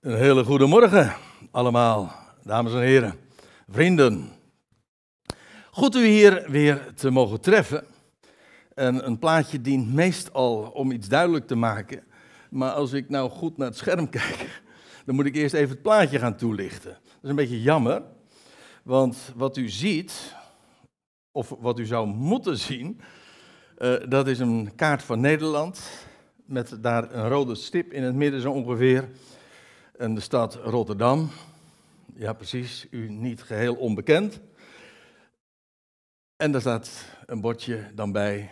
Een hele goede morgen allemaal, dames en heren, vrienden. Goed u hier weer te mogen treffen. En een plaatje dient meestal om iets duidelijk te maken. Maar als ik nou goed naar het scherm kijk, dan moet ik eerst even het plaatje gaan toelichten. Dat is een beetje jammer, want wat u ziet, of wat u zou moeten zien, eh, dat is een kaart van Nederland met daar een rode stip in het midden zo ongeveer en de stad Rotterdam. Ja, precies, u niet geheel onbekend. En daar staat een bordje dan bij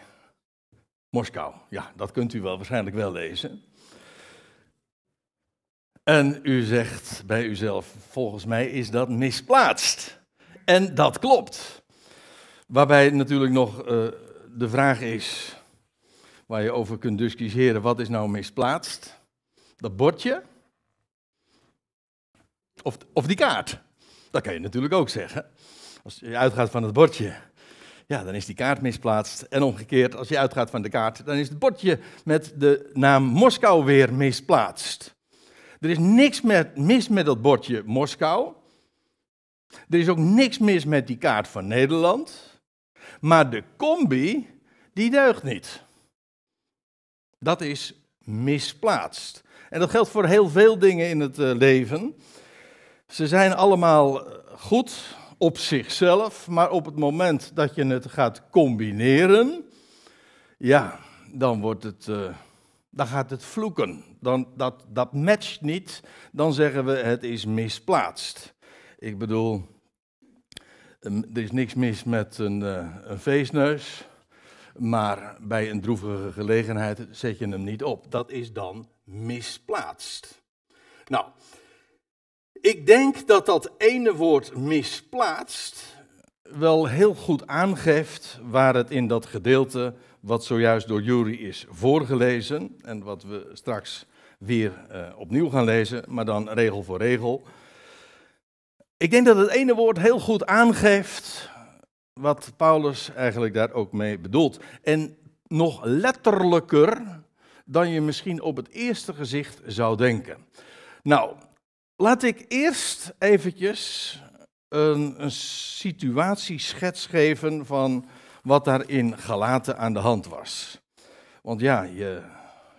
Moskou. Ja, dat kunt u wel waarschijnlijk wel lezen. En u zegt bij uzelf: volgens mij is dat misplaatst. En dat klopt. Waarbij natuurlijk nog eh, de vraag is, waar je over kunt discussiëren, wat is nou misplaatst? Dat bordje, of, of die kaart. Dat kan je natuurlijk ook zeggen. Als je uitgaat van het bordje, ja, dan is die kaart misplaatst. En omgekeerd, als je uitgaat van de kaart, dan is het bordje met de naam Moskou weer misplaatst. Er is niks met, mis met dat bordje Moskou. Er is ook niks mis met die kaart van Nederland. Maar de combi, die deugt niet. Dat is misplaatst. En dat geldt voor heel veel dingen in het eh, leven. Ze zijn allemaal eh, goed op zichzelf, maar op het moment dat je het gaat combineren, ja, dan wordt het. Eh, dan gaat het vloeken. Dan, dat, dat matcht niet. Dan zeggen we het is misplaatst. Ik bedoel, ehm, er is niks mis met een, eh, een feestneus. Maar bij een droevige gelegenheid zet je hem niet op. Dat is dan misplaatst. Nou, ik denk dat dat ene woord misplaatst wel heel goed aangeeft waar het in dat gedeelte wat zojuist door Jury is voorgelezen en wat we straks weer eh, opnieuw gaan lezen, maar dan regel voor regel. Ik denk dat het ene woord heel goed aangeeft wat Paulus eigenlijk daar ook mee bedoelt. En nog letterlijker dan je misschien op het eerste gezicht zou denken. Nou, Laat ik eerst eventjes een, een situatieschets geven van wat daar in Galaten aan de hand was. Want ja, je,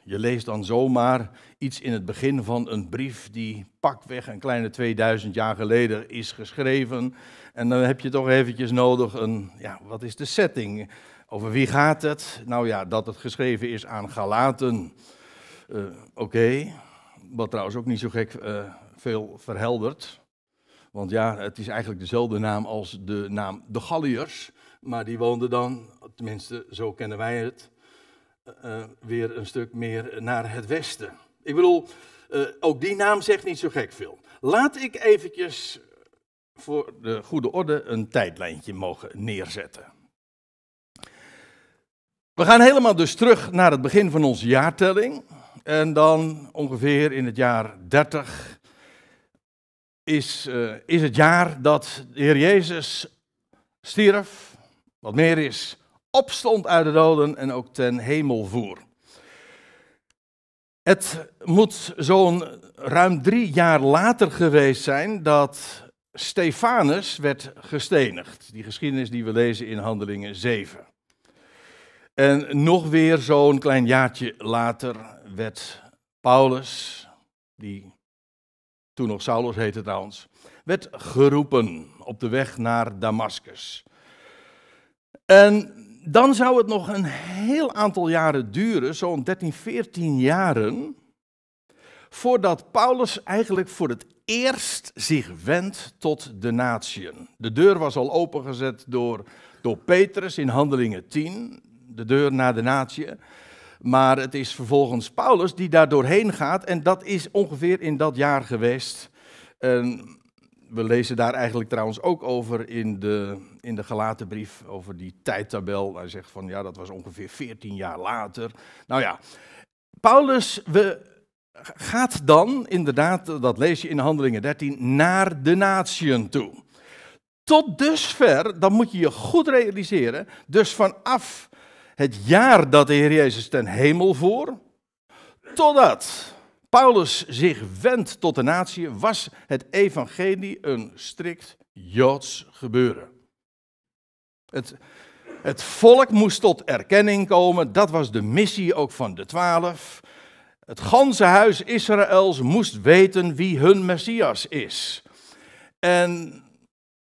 je leest dan zomaar iets in het begin van een brief die pakweg een kleine 2000 jaar geleden is geschreven. En dan heb je toch eventjes nodig een, ja, wat is de setting? Over wie gaat het? Nou ja, dat het geschreven is aan Galaten. Eh, oké, wat trouwens ook niet zo gek uh, veel verhelderd. Want ja, het is eigenlijk dezelfde naam als de naam de Galliërs. Maar die woonden dan, tenminste zo kennen wij het, eh, eh, weer een stuk meer naar het westen. Ik bedoel, eh, ook die naam zegt niet zo gek veel. Laat ik eventjes voor de goede orde een tijdlijntje mogen neerzetten. We gaan helemaal dus terug naar het begin van onze jaartelling. En dan ongeveer in het jaar 30 is, eh, is het jaar dat de Heer Jezus stierf, wat meer is, opstond uit de doden en ook ten hemel voer. Het moet zo'n ruim drie jaar later geweest zijn dat Stefanus werd gestenigd. Die geschiedenis die we lezen in Handelingen 7. En nog weer zo'n klein jaartje later werd Paulus, die toen nog Saulus heette trouwens, werd geroepen op de weg naar Damascus. En dan zou het nog een heel aantal jaren duren, zo'n 13, 14 jaren, voordat Paulus eigenlijk voor het eerst zich wendt tot de natieën. De deur was al opengezet door, door Petrus in Handelingen 10, de deur naar de natieën. Maar het is vervolgens Paulus die daar doorheen gaat. En dat is ongeveer in dat jaar geweest. En we lezen daar eigenlijk trouwens ook over in de, in de gelaten brief. Over die tijdtabel. Hij zegt van ja, dat was ongeveer 14 jaar later. Nou ja, Paulus we, gaat dan, inderdaad, dat lees je in Handelingen 13, naar de natieën toe. Tot dusver, dan moet je je goed realiseren. Dus vanaf het jaar dat de Heer Jezus ten hemel voor. Totdat Paulus zich wendt tot de natie, was het evangelie een strikt Joods gebeuren. Het, het volk moest tot erkenning komen, dat was de missie ook van de twaalf. Het ganse huis Israëls moest weten wie hun Messias is. En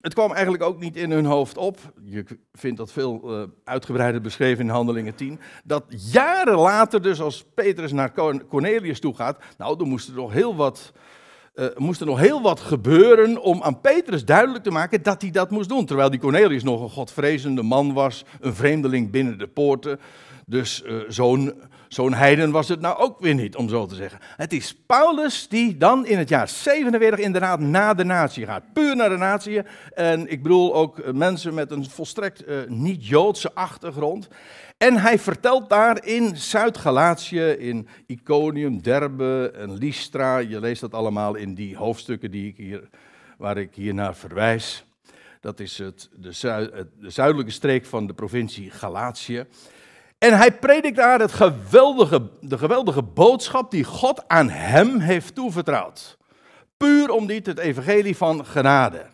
het kwam eigenlijk ook niet in hun hoofd op. Je vindt dat veel uh, uitgebreider beschreven in Handelingen 10. Dat jaren later, dus als Petrus naar Cornelius toe gaat. Nou, dan moest er nog heel wat, eh, moest er nog heel wat gebeuren. om aan Petrus duidelijk te maken dat hij dat moest doen. Terwijl die Cornelius nog een godvrezende man was. Een vreemdeling binnen de poorten. Dus eh, zo'n Zo'n heiden was het nou ook weer niet, om zo te zeggen. Het is Paulus die dan in het jaar 47 inderdaad naar de natie gaat. Puur naar de natie. En ik bedoel ook eh, mensen met een volstrekt eh, niet-Joodse achtergrond. En hij vertelt daar in Zuid-Galatië, in Iconium, Derbe en Lystra. Je leest dat allemaal in die hoofdstukken die ik hier, waar ik hier naar verwijs. Dat is het, de, de zuidelijke streek van de provincie Galatië. En hij predikt daar het geweldige, de geweldige boodschap die God aan hem heeft toevertrouwd. Puur om niet het evangelie van genade.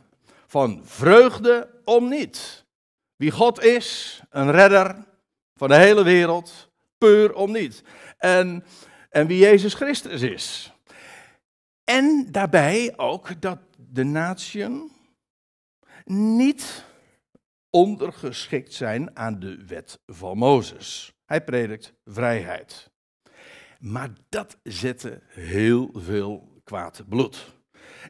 Van vreugde om niet. Wie God is, een redder van de hele wereld, puur om niet. En, en wie Jezus Christus is. En daarbij ook dat de natie niet ondergeschikt zijn aan de wet van Mozes. Hij predikt vrijheid. Maar dat zette heel veel kwaad bloed.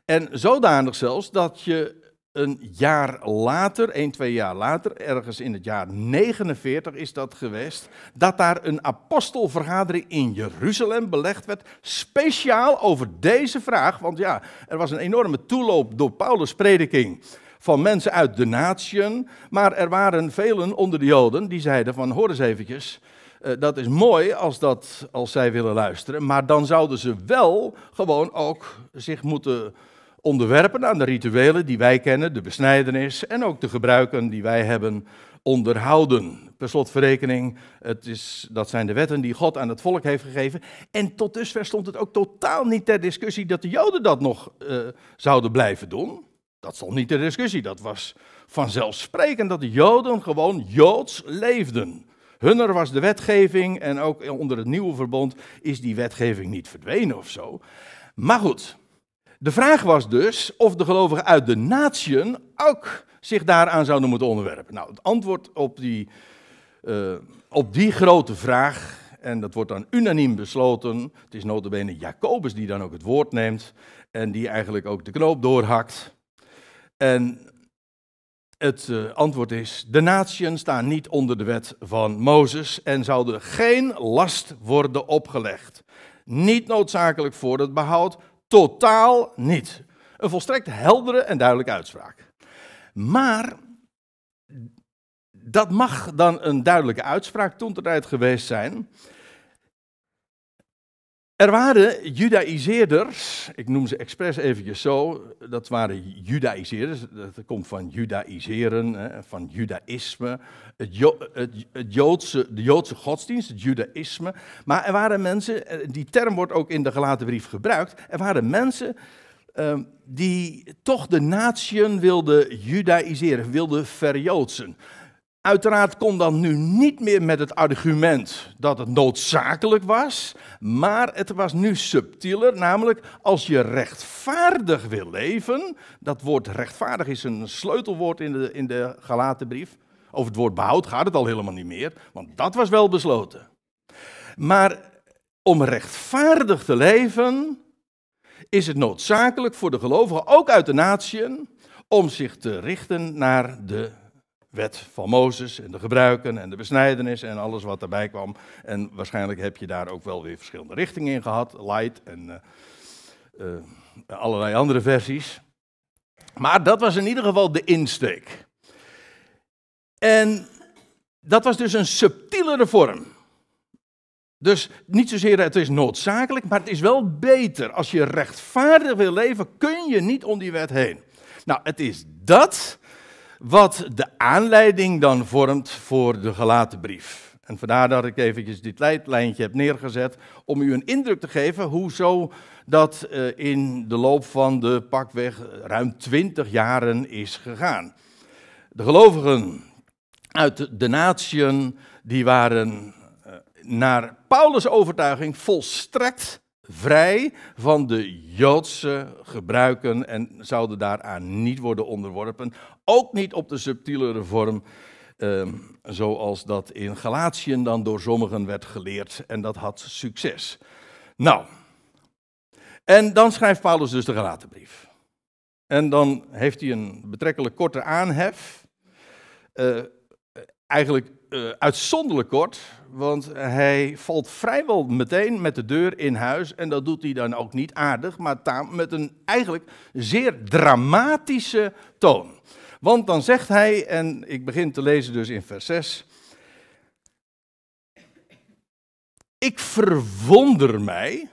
En zodanig zelfs dat je een jaar later, één, twee jaar later, ergens in het jaar 49 is dat geweest, dat daar een apostelvergadering in Jeruzalem belegd werd, speciaal over deze vraag. Want ja, er was een enorme toeloop door Paulus' prediking van mensen uit de natieën. Maar er waren velen onder de Joden die zeiden van hoor eens eventjes, eh, dat is mooi als, dat, als zij willen luisteren, maar dan zouden ze wel gewoon ook zich moeten onderwerpen aan de rituelen die wij kennen, de besnijdenis en ook de gebruiken die wij hebben onderhouden. Per slotverrekening, het is, dat zijn de wetten die God aan het volk heeft gegeven. En tot dusver stond het ook totaal niet ter discussie dat de Joden dat nog eh, zouden blijven doen. Dat stond niet ter discussie. Dat was vanzelfsprekend dat de Joden gewoon joods leefden. Hunner was de wetgeving en ook onder het nieuwe verbond is die wetgeving niet verdwenen of zo. Maar goed, de vraag was dus of de gelovigen uit de natieën ook zich daaraan zouden moeten onderwerpen. Nou, het antwoord op die, eh, op die grote vraag, en dat wordt dan unaniem besloten, het is notabene Jacobus die dan ook het woord neemt en die eigenlijk ook de knoop doorhakt. En het eh, antwoord is: de natieën staan niet onder de wet van Mozes en zouden geen last worden opgelegd. Niet noodzakelijk voor het behoud, totaal niet. Een volstrekt heldere en duidelijke uitspraak. Maar dat mag dan een duidelijke uitspraak toen geweest zijn. Er waren judaïseerders, ik noem ze expres even zo, dat waren judaïseerders, dat komt van judaïseren, van judaïsme, het, het, het Joodse, de Joodse godsdienst, het judaïsme. Maar er waren mensen, eh, die term wordt ook in de gelaten brief gebruikt, er waren mensen ehm, die toch de natie wilden judaïseren, wilden verjoodsen. Uiteraard kon dan nu niet meer met het argument dat het noodzakelijk was, maar het was nu subtieler, namelijk als je rechtvaardig wil leven, dat woord rechtvaardig is een sleutelwoord in de, in de Galatenbrief, over het woord behoud gaat het al helemaal niet meer, want dat was wel besloten. Maar om rechtvaardig te leven is het noodzakelijk voor de gelovigen, ook uit de natieën, om zich te richten naar de wet van Mozes en de gebruiken en de besnijdenis en alles wat daarbij kwam. En waarschijnlijk heb je daar ook wel weer verschillende richtingen in gehad, light en eh, eh, allerlei andere versies. Maar dat was in ieder geval de insteek. En dat was dus een subtielere vorm. Dus niet zozeer het is noodzakelijk, maar het is wel beter. Als je rechtvaardig wil leven, kun je niet om die wet heen. Nou, het is dat wat de aanleiding dan vormt voor de gelaten brief. En vandaar dat ik eventjes dit lijntje heb neergezet om u een indruk te geven hoe zo dat eh, in de loop van de pakweg ruim 20 jaren is gegaan. De gelovigen uit de natieën die waren eh, naar Paulus' overtuiging volstrekt vrij van de Joodse gebruiken en zouden daaraan niet worden onderworpen. Ook niet op de subtielere vorm, ehm, zoals dat in Galatië dan door sommigen werd geleerd. En dat had succes. Nou, en dan schrijft Paulus dus de Galatenbrief. En dan heeft hij een betrekkelijk korte aanhef. Eh, eigenlijk eh, uitzonderlijk kort, want hij valt vrijwel meteen met de deur in huis. En dat doet hij dan ook niet aardig, maar met een eigenlijk zeer dramatische toon. Want dan zegt hij, en ik begin te lezen dus in vers 6. Ik verwonder mij,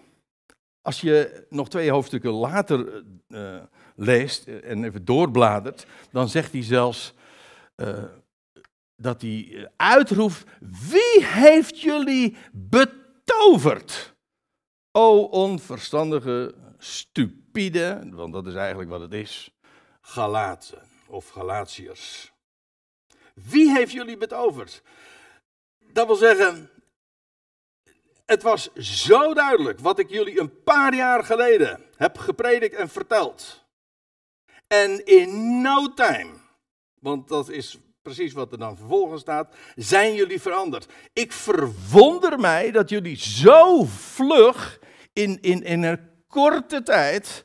als je nog twee hoofdstukken later eh, leest en even doorbladert, dan zegt hij zelfs. Eh, dat hij eh, uitroept: Wie heeft jullie betoverd? O onverstandige, stupide, want dat is eigenlijk wat het is. Galaten of Galatiërs. Wie heeft jullie betoverd? Dat wil zeggen, het was zo duidelijk wat ik jullie een paar jaar geleden heb gepredikt en verteld. En in no time, want dat is precies wat er dan vervolgens staat, zijn jullie veranderd. Ik verwonder mij dat jullie zo vlug in, in, in een korte tijd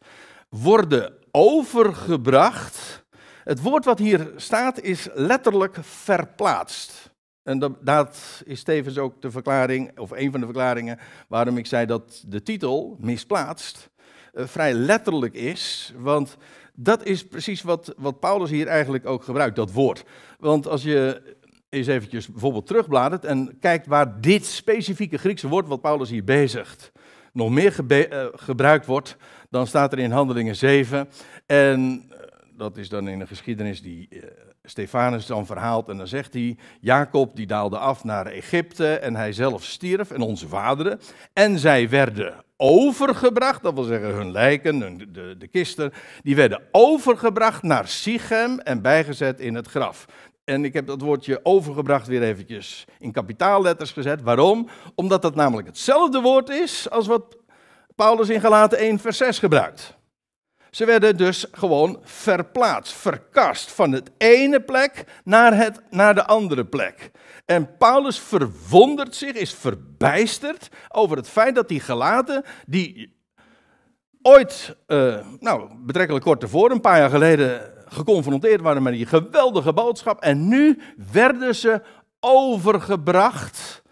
worden overgebracht. Het woord wat hier staat is letterlijk verplaatst. En dat, dat, is tevens ook de verklaring, of een van de verklaringen, waarom ik zei dat de titel misplaatst eh, vrij letterlijk is. Want dat is precies wat, wat Paulus hier eigenlijk ook gebruikt, dat woord. Want als je eens eventjes bijvoorbeeld terugbladert en kijkt waar dit specifieke Griekse woord wat Paulus hier bezigt nog meer eh, gebruikt wordt, dan staat er in Handelingen 7. En eh, dat is dan in de geschiedenis die uh, Stefanus dan verhaalt. En dan zegt hij, Jacob die daalde af naar Egypte en hij zelf stierf en onze vaderen. En zij werden overgebracht, dat wil zeggen hun lijken, hun, de, de, kisten, die werden overgebracht naar Sichem en bijgezet in het graf. En ik heb dat woordje overgebracht weer eventjes in kapitaalletters gezet. Waarom? Omdat dat namelijk hetzelfde woord is als wat Paulus in Galaten 1 vers 6 gebruikt. Ze werden dus gewoon verplaatst, verkast van het ene plek naar, het, naar de andere plek. En Paulus verwondert zich, is verbijsterd over het feit dat die gelaten, die ooit, eh, nou betrekkelijk kort tevoren, een paar jaar geleden, geconfronteerd waren met die geweldige boodschap. En nu werden ze overgebracht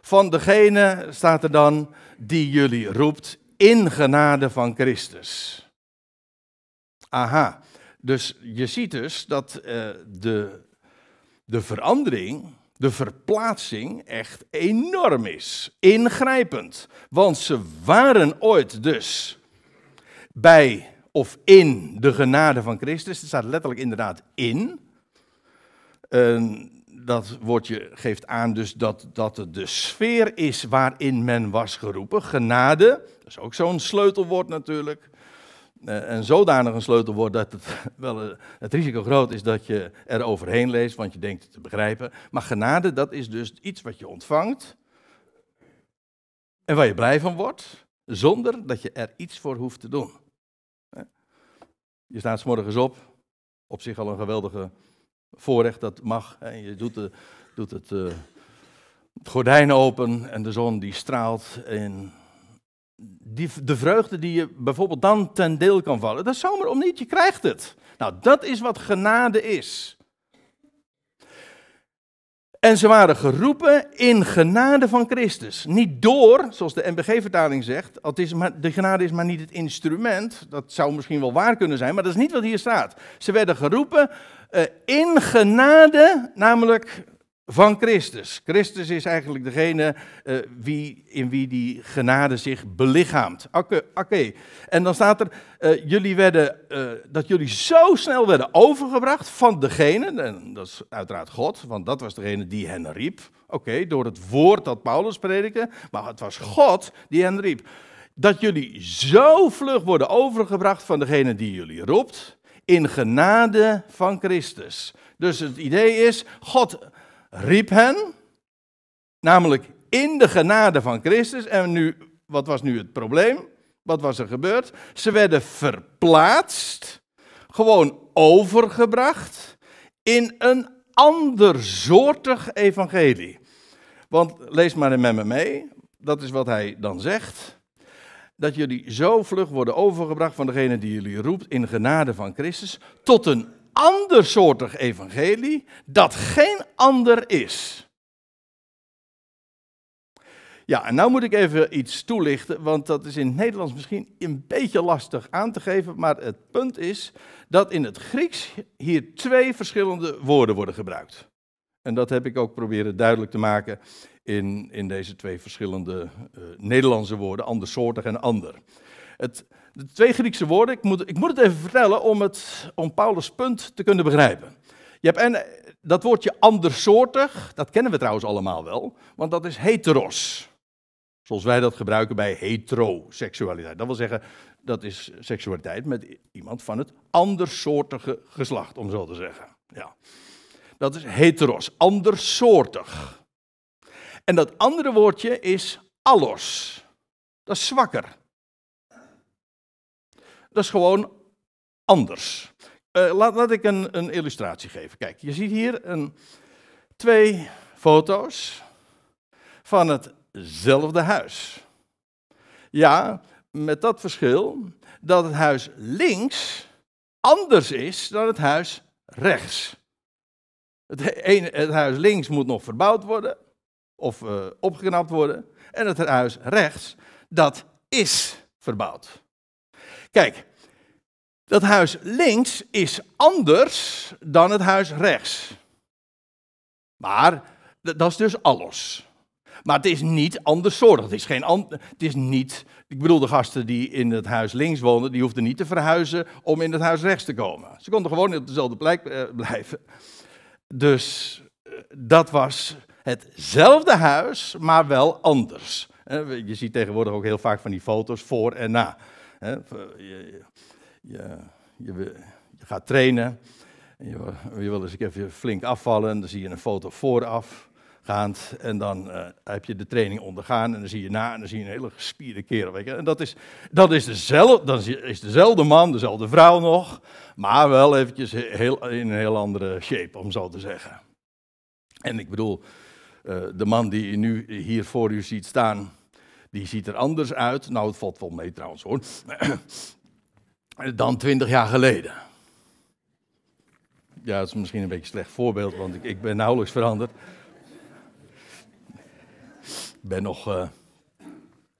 van degene, staat er dan, die jullie roept, in genade van Christus aha. Dus je ziet dus dat eh, de, de verandering, de verplaatsing echt enorm is. Ingrijpend. Want ze waren ooit dus bij of in de genade van Christus. Het staat letterlijk inderdaad in. Uh, dat woordje geeft aan dus dat, dat het de sfeer is waarin men was geroepen. Genade, dat is ook zo'n sleutelwoord natuurlijk. Eh, en zodanig een sleutel wordt dat het, wel, eh, het risico groot is dat je er overheen leest, want je denkt het te begrijpen. Maar genade, dat is dus iets wat je ontvangt en waar je blij van wordt, zonder dat je er iets voor hoeft te doen. Je staat s op, op zich al een geweldige voorrecht, dat mag. En je doet, de, doet het, het eh, gordijn open en de zon die straalt in die, de vreugde die je bijvoorbeeld dan ten deel kan vallen. Dat is zomaar om niet, je krijgt het. Nou, dat is wat genade is. En ze waren geroepen in genade van Christus. Niet door, zoals de NBG-vertaling zegt, het is maar, de genade is maar niet het instrument. Dat zou misschien wel waar kunnen zijn, maar dat is niet wat hier staat. Ze werden geroepen eh, in genade, namelijk van Christus. Christus is eigenlijk degene eh, wie, in wie die genade zich belichaamt. Oké, en dan staat er, eh, jullie werden, eh, dat jullie zo snel werden overgebracht van degene, en dat is uiteraard God, want dat was degene die hen riep. Oké, door het woord dat Paulus predikte, maar het was God die hen riep. Dat jullie zo vlug worden overgebracht van degene die jullie roept, in genade van Christus. Dus het idee is, God riep hen, namelijk in de genade van Christus. En nu, wat was nu het probleem? Wat was er gebeurd? Ze werden verplaatst, gewoon overgebracht in een andersoortig evangelie. Want lees maar met me mee, dat is wat hij dan zegt. Dat jullie zo vlug worden overgebracht van degene die jullie roept in genade van Christus, tot een andersoortig evangelie dat geen ander is. Ja, en nou moet ik even iets toelichten, want dat is in het Nederlands misschien een beetje lastig aan te geven, maar het punt is dat in het Grieks hier twee verschillende woorden worden gebruikt. En dat heb ik ook proberen duidelijk te maken in, in deze twee verschillende uh, Nederlandse woorden, andersoortig en ander. Het, de twee Griekse woorden, ik moet, ik moet het even vertellen om, het, om Paulus' punt te kunnen begrijpen. Je hebt en, dat woordje andersoortig, dat kennen we trouwens allemaal wel, want dat is heteros. Zoals wij dat gebruiken bij heteroseksualiteit. Dat wil zeggen, dat is seksualiteit met iemand van het andersoortige geslacht, om zo te zeggen. Ja. Dat is heteros, andersoortig. En dat andere woordje is allos. Dat is zwakker. Dat is gewoon anders. Eh, laat, laat, ik een, een, illustratie geven. Kijk, je ziet hier een, twee foto's van hetzelfde huis. Ja, met dat verschil dat het huis links anders is dan het huis rechts. Het, ene, het huis links moet nog verbouwd worden of eh, opgeknapt worden. En het huis rechts, dat is verbouwd. Kijk, dat huis links is anders dan het huis rechts. Maar dat is dus alles. Maar het is niet andersoortig. Het is, geen het is niet. Ik bedoel, de gasten die in het huis links woonden, die hoefden niet te verhuizen om in het huis rechts te komen. Ze konden gewoon op dezelfde plek eh, blijven. Dus eh, dat was hetzelfde huis, maar wel anders. Eh, je ziet tegenwoordig ook heel vaak van die foto's voor en na je, je, je gaat trainen. je, wil eens even flink afvallen. Dan zie je een foto vooraf gaand. En dan eh, heb je de training ondergaan. En dan zie je na. En dan zie je een hele gespierde kerel. Weet je. En dat is, dat is, dezelfde, is dezelfde man, dezelfde vrouw nog. Maar wel eventjes heel, in een heel andere shape, om zo te zeggen. En ik bedoel, eh, de man die je nu hier voor u ziet staan. Die ziet er anders uit. Nou, het valt wel mee trouwens hoor dan twintig jaar geleden. Ja, dat is misschien een beetje een slecht voorbeeld, want ik, ik ben nauwelijks veranderd. Ik ben nog eh,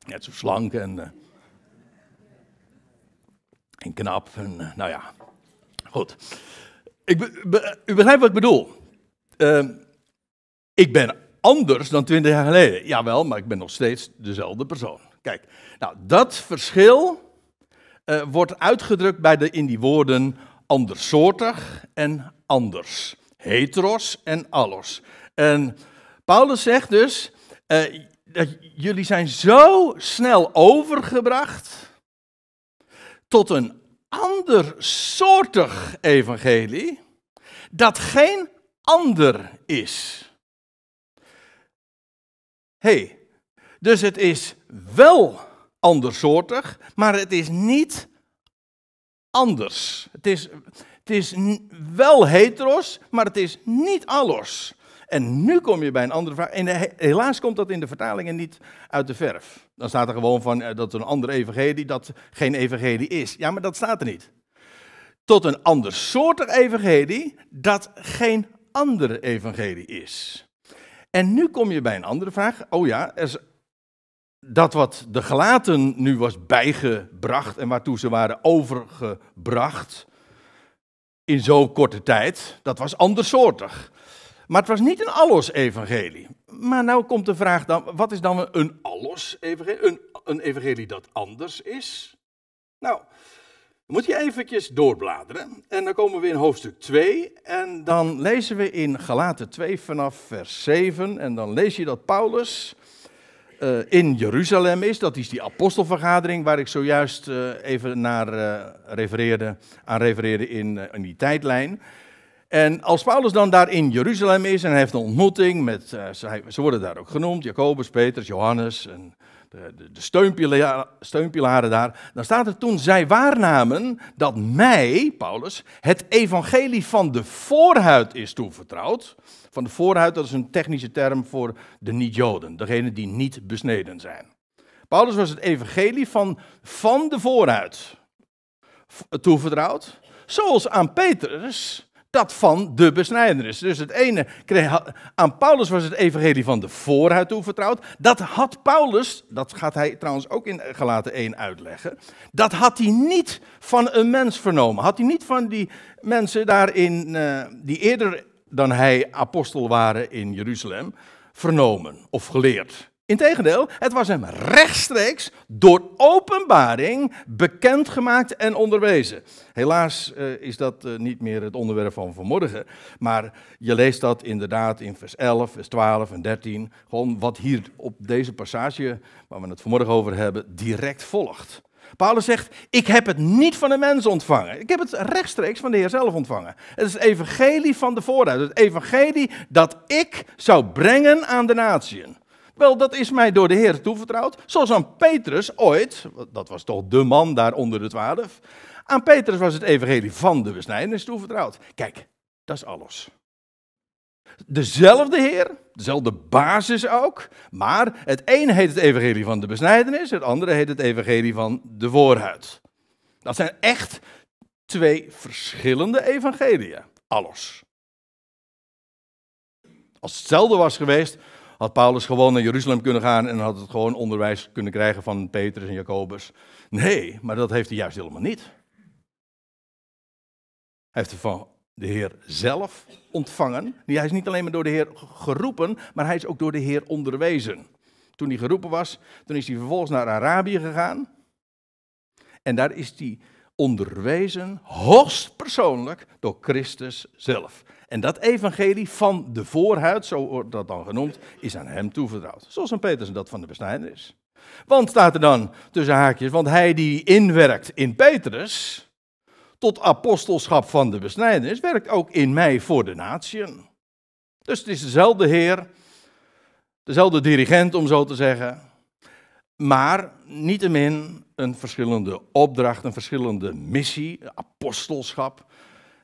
net zo slank en, eh, en knap. En, eh, nou ja, goed. Ik u begrijpt wat ik bedoel. Ehm, ik ben anders dan twintig jaar geleden. Jawel, maar ik ben nog steeds dezelfde persoon. Kijk, nou, dat verschil eh, wordt uitgedrukt bij de, in die woorden andersoortig en anders. Heteros en allos. En Paulus zegt dus, eh, dat jullie zijn zo snel overgebracht tot een andersoortig evangelie dat geen ander is. hey, dus het is wel andersoortig, maar het is niet anders. Het is, het is wel heteros, maar het is niet allos. En nu kom je bij een andere vraag. En helaas komt dat in de vertalingen niet uit de verf. Dan staat er gewoon van eh, dat een andere evangelie dat geen evangelie is. Ja, maar dat staat er niet. Tot een ander soort evangelie dat geen andere evangelie is. En nu kom je bij een andere vraag. Oh ja, er dat wat de gelaten nu was bijgebracht en waartoe ze waren overgebracht in zo'n korte tijd, dat was andersoortig. Maar het was niet een alles-evangelie. Maar nou komt de vraag dan, wat is dan een alles-evangelie? Een, een evangelie dat anders is? Nou, moet je eventjes doorbladeren. En dan komen we in hoofdstuk 2. En dan lezen we in Galaten 2 vanaf vers 7. En dan lees je dat Paulus eh, in Jeruzalem is. Dat is die apostelvergadering waar ik zojuist eh, even naar, eh, refereerde, aan refereerde in, in die tijdlijn. En als Paulus dan daar in Jeruzalem is en hij heeft een ontmoeting met, ze worden daar ook genoemd, Jacobus, Petrus, Johannes en de, de, steunpilaren, daar, dan staat er toen zij waarnamen dat mij, Paulus, het evangelie van de voorhuid is toevertrouwd. Van de voorhuid, dat is een technische term voor de niet-Joden, degenen die niet besneden zijn. Paulus was het evangelie van, van de voorhuid toevertrouwd, zoals aan Petrus dat van de besnijdenis. Dus het ene kreeg, aan Paulus was het evangelie van de voorhuid toevertrouwd. Dat had Paulus, dat gaat hij trouwens ook in gelaten 1 uitleggen, dat had hij niet van een mens vernomen. Had hij niet van die mensen daarin, eh, die eerder dan hij apostel waren in Jeruzalem, vernomen of geleerd. Integendeel, het was hem rechtstreeks door openbaring bekendgemaakt en onderwezen. Helaas eh, is dat eh, niet meer het onderwerp van vanmorgen, maar je leest dat inderdaad in vers 11, vers 12 en 13, gewoon wat hier op deze passage waar we het vanmorgen over hebben, direct volgt. Paulus zegt, ik heb het niet van de mens ontvangen. Ik heb het rechtstreeks van de Heer zelf ontvangen. Het is het evangelie van de vooruit. Het evangelie dat ik zou brengen aan de natieën. Wel, dat is mij door de Heer toevertrouwd. Zoals aan Petrus ooit, dat was toch de man daar onder de twaalf. Aan Petrus was het evangelie van de besnijdenis toevertrouwd. Kijk, dat is alles. Dezelfde Heer, dezelfde basis ook, maar het een heet het evangelie van de besnijdenis, het andere heet het evangelie van de voorhuid. Dat zijn echt twee verschillende evangeliën: Alles. Als hetzelfde was geweest, had Paulus gewoon naar Jeruzalem kunnen gaan en had het gewoon onderwijs kunnen krijgen van Petrus en Jacobus. Nee, maar dat heeft hij juist helemaal niet. Hij heeft het van de Heer zelf ontvangen. Hij is niet alleen maar door de Heer geroepen, maar hij is ook door de Heer onderwezen. Toen hij geroepen was, toen is hij vervolgens naar Arabië gegaan. En daar is hij onderwezen, hoogst persoonlijk, door Christus zelf. En dat evangelie van de voorhuid, zo wordt dat dan genoemd, is aan hem toevertrouwd. Zoals aan Petrus dat van de besnijder is. Want staat er dan tussen haakjes, want hij die inwerkt in Petrus, tot apostelschap van de besnijdenis, werkt ook in mij voor de natieën. Dus het is dezelfde Heer, dezelfde dirigent om zo te zeggen, maar niettemin een verschillende opdracht, een verschillende missie, apostelschap.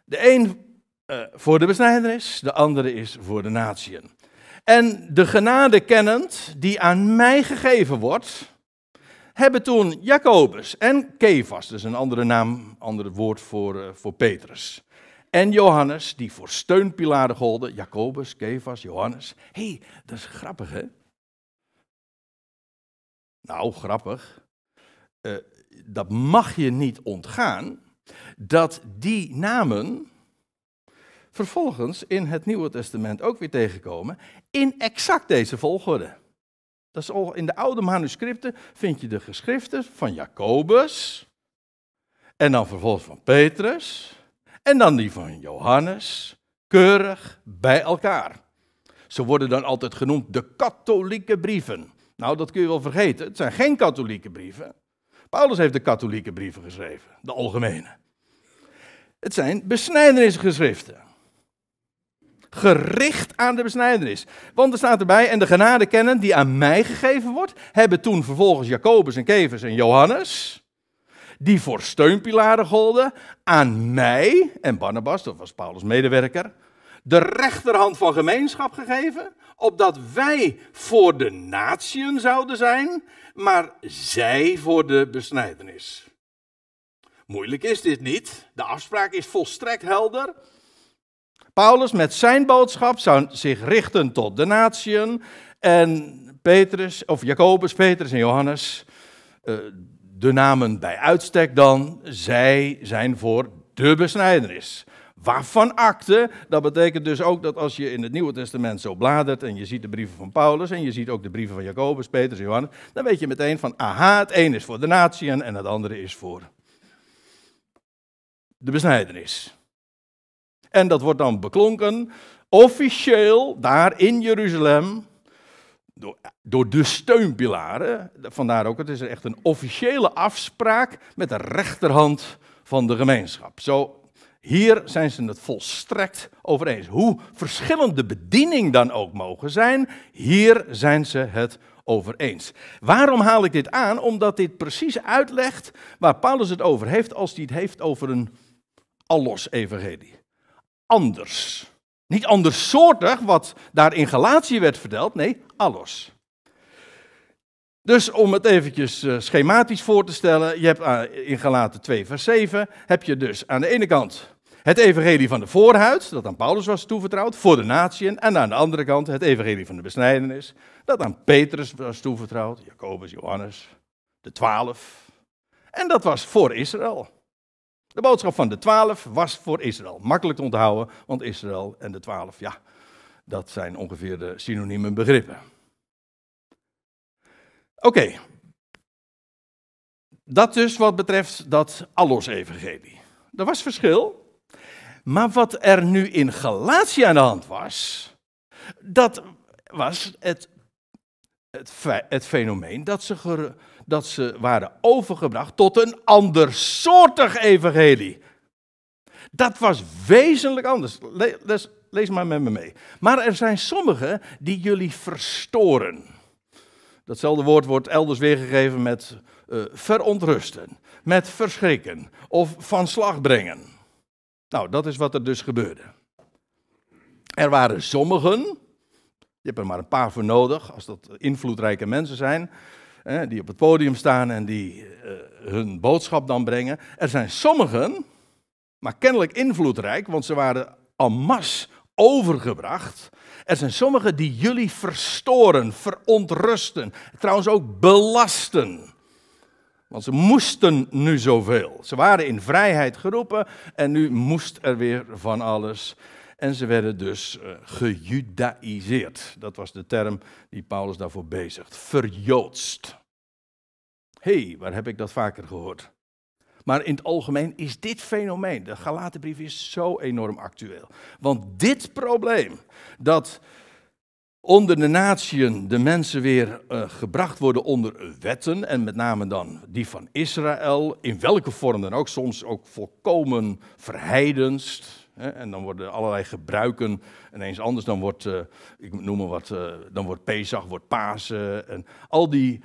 De een eh, voor de besnijdenis, de andere is voor de natieën. En de genade kennend die aan mij gegeven wordt, hebben toen Jacobus en Kefas, dus een andere naam, ander woord voor, eh, voor Petrus. En Johannes, die voor steunpilaren golden, Jacobus, Kefas, Johannes. hey, dat is grappig hè? Nou, grappig. Eh, dat mag je niet ontgaan, dat die namen vervolgens in het Nieuwe Testament ook weer tegenkomen in exact deze volgorde. Dat is al, in de oude manuscripten vind je de geschriften van Jacobus, en dan vervolgens van Petrus, en dan die van Johannes, keurig bij elkaar. Ze worden dan altijd genoemd de katholieke brieven. Nou, dat kun je wel vergeten. Het zijn geen katholieke brieven. Paulus heeft de katholieke brieven geschreven, de algemene. Het zijn besnijdenisgeschriften. Gericht aan de besnijdenis. Want er staat erbij, en de genade kennen die aan mij gegeven wordt, hebben toen vervolgens Jacobus en Kevers en Johannes, die voor steunpilaren golden, aan mij en Barnabas, dat was Paulus' medewerker, de rechterhand van gemeenschap gegeven, opdat wij voor de natieën zouden zijn, maar zij voor de besnijdenis. Moeilijk is dit niet. De afspraak is volstrekt helder. Paulus met zijn boodschap zou zich richten tot de natieën en Petrus of Jacobus, Petrus en Johannes, eh, de namen bij uitstek dan, zij zijn voor de besnijdenis. Waarvan akte? Dat betekent dus ook dat als je in het Nieuwe Testament zo bladert en je ziet de brieven van Paulus en je ziet ook de brieven van Jacobus, Petrus, Johannes, dan weet je meteen van, aha, het een is voor de natieën en het andere is voor de besnijdenis. En dat wordt dan beklonken, officieel, daar in Jeruzalem, door, door de steunpilaren. Vandaar ook, het is echt een officiële afspraak met de rechterhand van de gemeenschap. Zo hier zijn ze het volstrekt over eens. Hoe verschillend de bediening dan ook mogen zijn, hier zijn ze het over eens. Waarom haal ik dit aan? Omdat dit precies uitlegt waar Paulus het over heeft als hij het heeft over een allos-evangelie. Anders. Niet andersoortig wat daar in Galatië werd verteld, nee, allos. Dus om het eventjes eh, schematisch voor te stellen, je hebt eh, in Galaten 2 vers 7, heb je dus aan de ene kant het evangelie van de voorhuid, dat aan Paulus was toevertrouwd, voor de natieën. En aan de andere kant het evangelie van de besnijdenis, dat aan Petrus was toevertrouwd, Jacobus, Johannes, de twaalf. En dat was voor Israël. De boodschap van de twaalf was voor Israël. Makkelijk te onthouden, want Israël en de twaalf, ja, dat zijn ongeveer de synonieme begrippen. Oké. Dat dus wat betreft dat Allos-evangelie. Er was verschil, maar wat er nu in Galatië aan de hand was, dat was het, het, het fenomeen dat ze, dat ze waren overgebracht tot een andersoortig evangelie. Dat was wezenlijk anders. lees maar met me mee. Maar er zijn sommigen die jullie verstoren. Datzelfde woord wordt elders weergegeven met eh, verontrusten, met verschrikken of van slag brengen. Nou, dat is wat er dus gebeurde. Er waren sommigen, je hebt er maar een paar voor nodig, als dat invloedrijke mensen zijn, hè, die op het podium staan en die eh, hun boodschap dan brengen. Er zijn sommigen, maar kennelijk invloedrijk, want ze waren en masse overgebracht. Er zijn sommigen die jullie verstoren, verontrusten, trouwens ook belasten. Want ze moesten nu zoveel. Ze waren in vrijheid geroepen en nu moest er weer van alles. En ze werden dus uh, eh, gejudaïseerd. Dat was de term die Paulus daarvoor bezigt. Verjoodst. Hé, hey, waar heb ik dat vaker gehoord? Maar in het algemeen is dit fenomeen, de Galatenbrief is zo enorm actueel. Want dit probleem, dat onder de natieën de mensen weer eh, gebracht worden onder wetten, en met name dan die van Israël, in welke vorm dan ook, soms ook volkomen verheidenst. Hè, en dan worden allerlei gebruiken ineens anders. Dan wordt, uh, ik noem maar wat, eh, dan wordt Pesach, wordt Pasen. En al die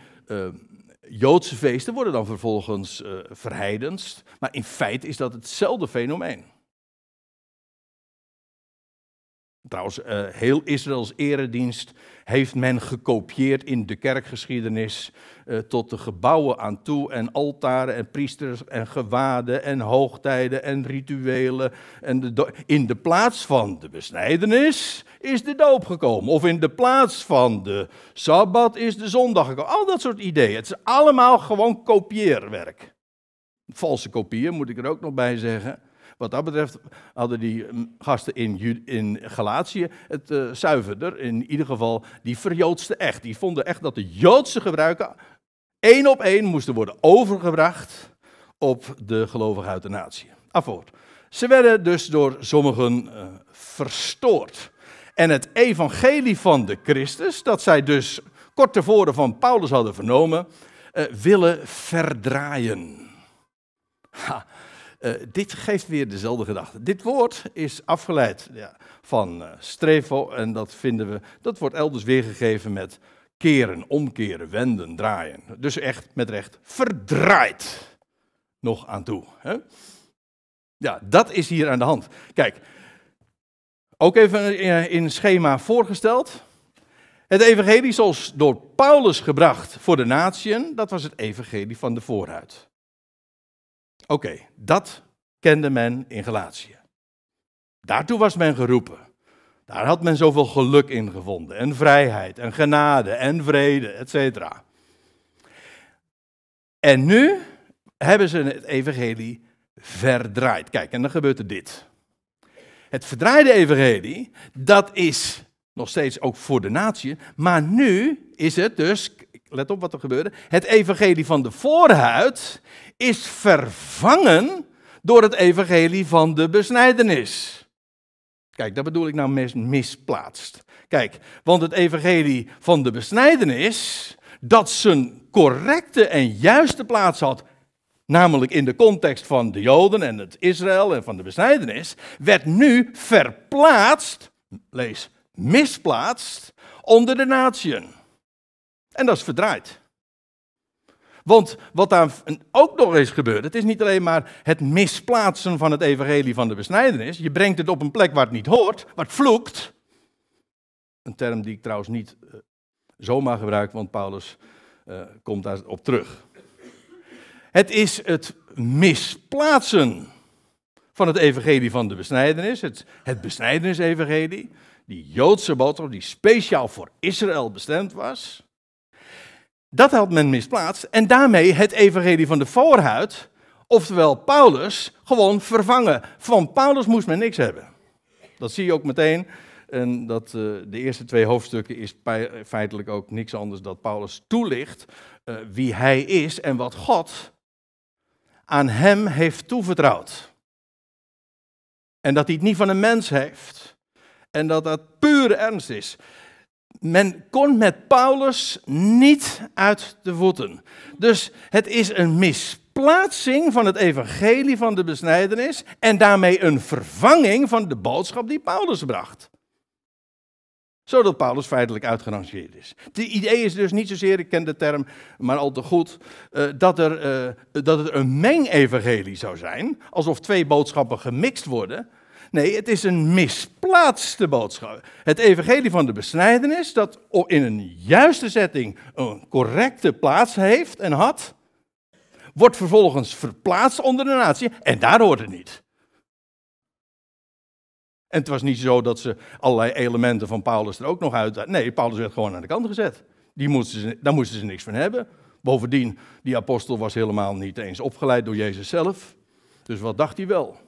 Joodse feesten worden dan vervolgens verheidenst. Maar in feite is dat hetzelfde fenomeen. Trouwens, eh, heel Israëls eredienst heeft men gekopieerd in de kerkgeschiedenis. Eh, tot de gebouwen aan toe en altaren en priesters en gewaden en hoogtijden en rituelen. En in de plaats van de besnijdenis is de doop gekomen. Of in de plaats van de sabbat is de zondag gekomen. Al dat soort ideeën. Het is allemaal gewoon kopieerwerk. Valse kopieën moet ik er ook nog bij zeggen. Wat dat betreft hadden die mm, gasten in, in Galatië het eh, zuiverder. In ieder geval, die verjoodste echt. Die vonden echt dat de Joodse gebruiken één op één moesten worden overgebracht op de gelovigen uit de natie. Afwoord. Ze werden dus door sommigen eh, verstoord. En het evangelie van de Christus, dat zij dus kort tevoren van Paulus hadden vernomen, uh, willen verdraaien. Ha, eh, dit geeft weer dezelfde gedachte. Dit woord is afgeleid ja, van uh, eh, strevo en dat vinden we, dat wordt elders weergegeven met keren, omkeren, wenden, draaien. Dus echt met recht verdraaid nog aan toe. Hè? Ja, dat is hier aan de hand. Kijk, ook even eh, in schema voorgesteld. Het evangelie zoals door Paulus gebracht voor de natieën, dat was het evangelie van de vooruit. Oké, dat kende men in Galatië. Daartoe was men geroepen. Daar had men zoveel geluk in gevonden en vrijheid en genade en vrede, etc. En nu hebben ze het evangelie verdraaid. Kijk, en dan gebeurt er dit. Het verdraaide evangelie, dat is nog steeds ook voor de natie, maar nu is het dus let op wat er gebeurde. Het evangelie van de voorhuid is vervangen door het evangelie van de besnijdenis. Kijk, dat bedoel ik nou misplaatst. Kijk, want het evangelie van de besnijdenis, dat zijn correcte en juiste plaats had, namelijk in de context van de Joden en het Israël en van de besnijdenis, werd nu verplaatst, lees misplaatst, onder de natieën. En dat is verdraaid. Want wat daar ook nog eens gebeurt, het is niet alleen maar het misplaatsen van het evangelie van de besnijdenis. Je brengt het op een plek waar het niet hoort, waar het vloekt. Een term die ik trouwens niet uh, zomaar gebruik, want Paulus eh, komt daar op terug. Het is het misplaatsen van het evangelie van de besnijdenis, het, het besnijdenis-evangelie, die Joodse boodschap die speciaal voor Israël bestemd was. Dat had men misplaatst en daarmee het evangelie van de voorhuid, oftewel Paulus, gewoon vervangen. Van Paulus moest men niks hebben. Dat zie je ook meteen. En dat, eh, de eerste twee hoofdstukken is feitelijk ook niks anders dat Paulus toelicht eh, wie hij is en wat God aan hem heeft toevertrouwd. En dat hij het niet van een mens heeft. En dat dat pure ernst is men kon met Paulus niet uit de voeten. Dus het is een misplaatsing van het evangelie van de besnijdenis en daarmee een vervanging van de boodschap die Paulus bracht. Zodat Paulus feitelijk uitgerangeerd is. Het idee is dus niet zozeer, ik ken de term maar al te goed, eh, dat, er, eh, dat het een mengevangelie zou zijn, alsof twee boodschappen gemixt worden. Nee, het is een misplaatste boodschap. Het evangelie van de besnijdenis, dat in een juiste setting een correcte plaats heeft en had, wordt vervolgens verplaatst onder de natie en daar hoort het niet. En het was niet zo dat ze allerlei elementen van Paulus er ook nog uit. Nee, Paulus werd gewoon aan de kant gezet. Die moesten ze, daar moesten ze niks van hebben. Bovendien, die apostel was helemaal niet eens opgeleid door Jezus zelf. Dus wat dacht hij wel?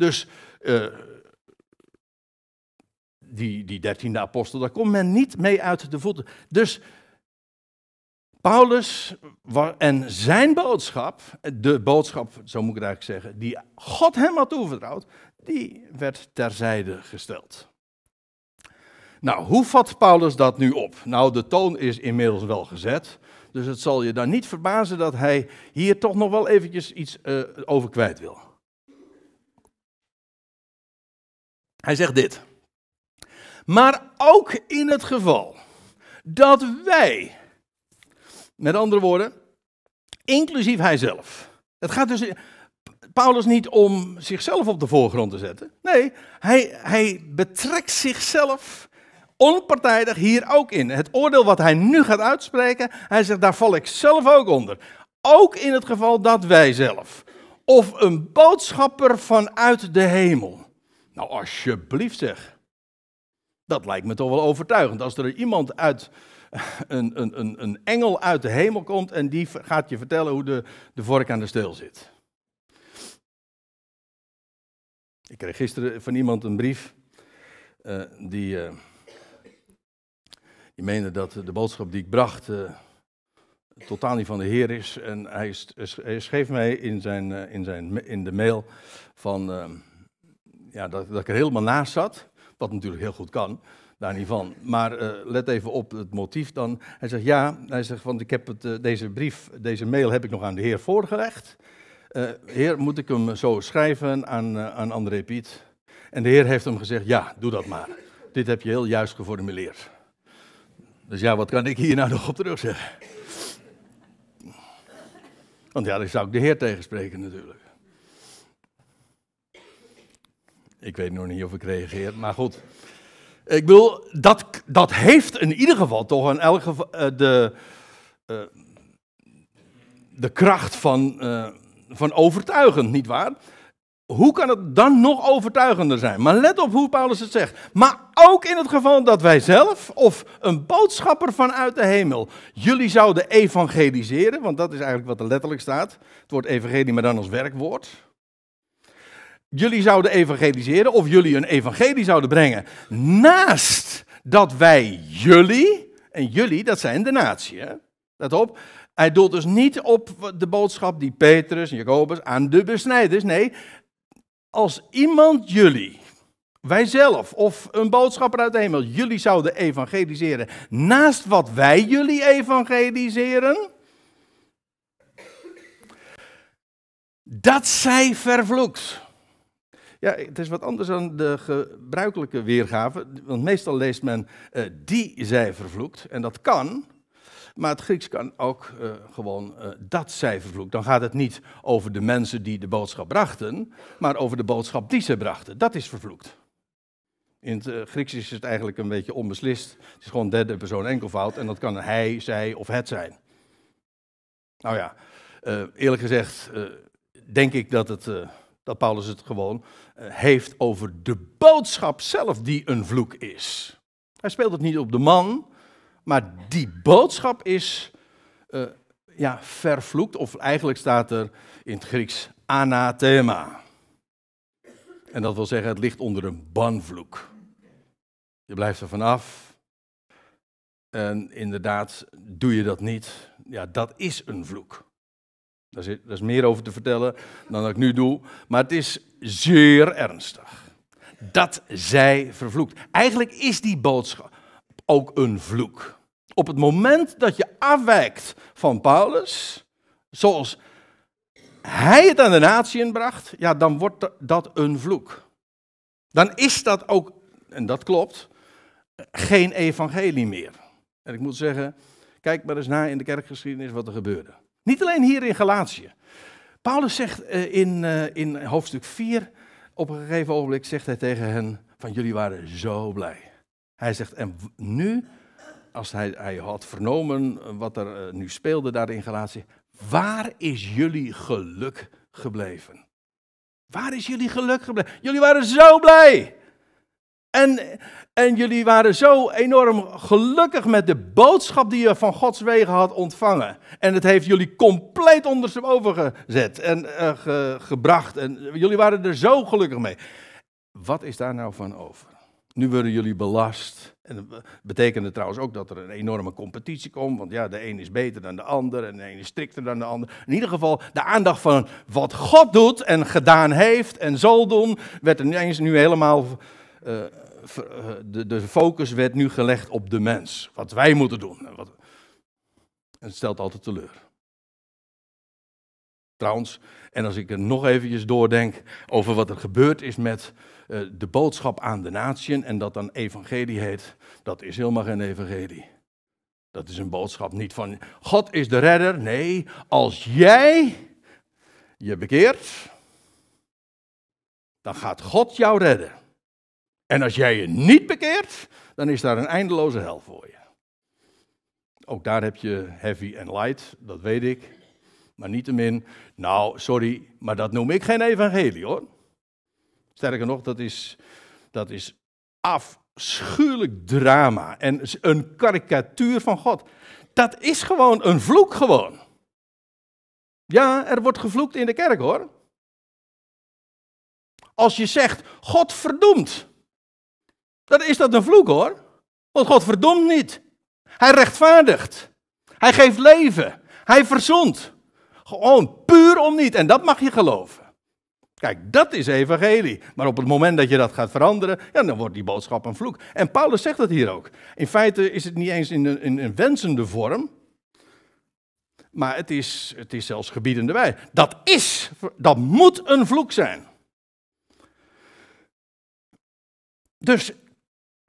Dus eh, die, die dertiende apostel, daar komt men niet mee uit de voeten. Dus Paulus en zijn boodschap, de boodschap, zo moet ik eigenlijk zeggen, die God hem had toevertrouwd, die werd terzijde gesteld. Nou, hoe vat Paulus dat nu op? Nou, de toon is inmiddels wel gezet, dus het zal je dan niet verbazen dat hij hier toch nog wel eventjes iets eh, over kwijt wil. Hij zegt dit. Maar ook in het geval dat wij, met andere woorden, inclusief hijzelf. Het gaat dus Paulus niet om zichzelf op de voorgrond te zetten. Nee, hij, hij betrekt zichzelf onpartijdig hier ook in. Het oordeel wat hij nu gaat uitspreken, hij zegt, daar val ik zelf ook onder. Ook in het geval dat wij zelf, of een boodschapper vanuit de hemel, nou, alsjeblieft zeg. Dat lijkt me toch wel overtuigend. Als er iemand uit, eh, een, een, een, een engel uit de hemel komt en die gaat je vertellen hoe de, de vork aan de steel zit. Ik kreeg gisteren van iemand een brief eh, die, eh, die meende dat de boodschap die ik bracht totaal niet van de Heer is. En hij, schreef mij in, zijn, in, zijn, in de mail van ja, dat, dat ik er helemaal naast zat. Wat natuurlijk heel goed kan, daar niet van. Maar eh, let even op het motief dan. Hij zegt ja, hij zegt, want ik heb het, eh, deze brief, deze mail heb ik nog aan de heer voorgelegd. Uh, heer, moet ik hem zo schrijven aan, aan André Piet? En de heer heeft hem gezegd, ja, doe dat maar. Dit heb je heel juist geformuleerd. Dus ja, wat kan ik hier nou nog op terug zeggen? Want ja, dan zou ik de heer tegenspreken natuurlijk. Ik weet nog niet of ik reageer, maar goed. Ik bedoel, dat, dat heeft in ieder geval toch in elk geval eh, de, eh, de kracht van, eh, van overtuigend, nietwaar? Hoe kan het dan nog overtuigender zijn? Maar let op hoe Paulus het zegt. Maar ook in het geval dat wij zelf of een boodschapper vanuit de hemel jullie zouden evangeliseren, want dat is eigenlijk wat er letterlijk staat. Het woord evangelie, maar dan als werkwoord jullie zouden evangeliseren of jullie een evangelie zouden brengen. Naast dat wij jullie, en jullie dat zijn de natie, hè? let op. Hij doelt dus niet op de boodschap die Petrus en Jacobus aan de besnijders. Nee, als iemand jullie, wij zelf of een boodschapper uit de hemel, jullie zouden evangeliseren. Naast wat wij jullie evangeliseren. Dat zij vervloekt. Ja, het is wat anders dan de gebruikelijke weergave. Want meestal leest men eh, die zij vervloekt. En dat kan. Maar het Grieks kan ook eh, gewoon eh, dat zij vervloekt. Dan gaat het niet over de mensen die de boodschap brachten. Maar over de boodschap die ze brachten. Dat is vervloekt. In het Grieks is het eigenlijk een beetje onbeslist. Het is gewoon derde persoon enkelvoud. En dat kan hij, zij of het zijn. Nou ja, eerlijk gezegd denk ik dat het dat Paulus het gewoon eh, heeft over de boodschap zelf die een vloek is. Hij speelt het niet op de man, maar die boodschap is eh, ja, vervloekt, of eigenlijk staat er in het Grieks anathema. En dat wil zeggen, het ligt onder een banvloek. Je blijft er vanaf. En inderdaad, doe je dat niet, ja, dat is een vloek. Daar is, is meer over te vertellen dan dat ik nu doe. Maar het is zeer ernstig. Dat zij vervloekt. Eigenlijk is die boodschap ook een vloek. Op het moment dat je afwijkt van Paulus, zoals hij het aan de natie inbracht, ja, dan wordt dat een vloek. Dan is dat ook, en dat klopt, geen evangelie meer. En ik moet zeggen, kijk maar eens na in de kerkgeschiedenis wat er gebeurde. Niet alleen hier in Galatië. Paulus zegt eh, in, eh, in hoofdstuk 4, op een gegeven ogenblik zegt hij tegen hen, van jullie waren zo blij. Hij zegt, en nu, als hij, hij had vernomen eh, wat er nu speelde daar in Galatië, waar is jullie geluk gebleven? Waar is jullie geluk gebleven? Jullie waren zo blij. En, en jullie waren zo enorm gelukkig met de boodschap die je van Gods wegen had ontvangen. En het heeft jullie compleet onder ondersteboven overgezet en eh, gebracht. En jullie waren er zo gelukkig mee. Wat is daar nou van over? Nu worden jullie belast. En dat betekende trouwens ook dat er een enorme competitie komt. Want ja, de een is beter dan de ander en de een is strikter dan de ander. In ieder geval, de aandacht van wat God doet en gedaan heeft en zal doen, werd ineens nu helemaal eh, eh, de, de focus werd nu gelegd op de mens. Wat wij moeten doen. En, wat, het stelt altijd teleur. Trouwens, en als ik er nog eventjes doordenk over wat er gebeurd is met eh, de boodschap aan de natieën en dat dan evangelie heet, dat is helemaal geen evangelie. Dat is een boodschap niet van God is de redder. Nee, als jij je bekeert, dan gaat God jou redden. En als jij je niet bekeert, dan is daar een eindeloze hel voor je. Ook daar heb je heavy en light, dat weet ik. Maar niettemin, nou, sorry, maar dat noem ik geen evangelie hoor. Sterker nog, dat is, dat is afschuwelijk drama en een karikatuur van God. Dat is gewoon een vloek gewoon. Ja, er wordt gevloekt in de kerk hoor. Als je zegt, God verdoemt dan is dat een vloek hoor. Want God verdomt niet. Hij rechtvaardigt. Hij geeft leven. Hij verzond. Gewoon puur om niet. En dat mag je geloven. Kijk, dat is evangelie. Maar op het moment dat je dat gaat veranderen, ja, dan wordt die boodschap een vloek. En Paulus zegt dat hier ook. In feite is het niet eens in een, in een wensende vorm. Maar het is, het is zelfs gebiedende wij. Dat is, dat moet een vloek zijn. Dus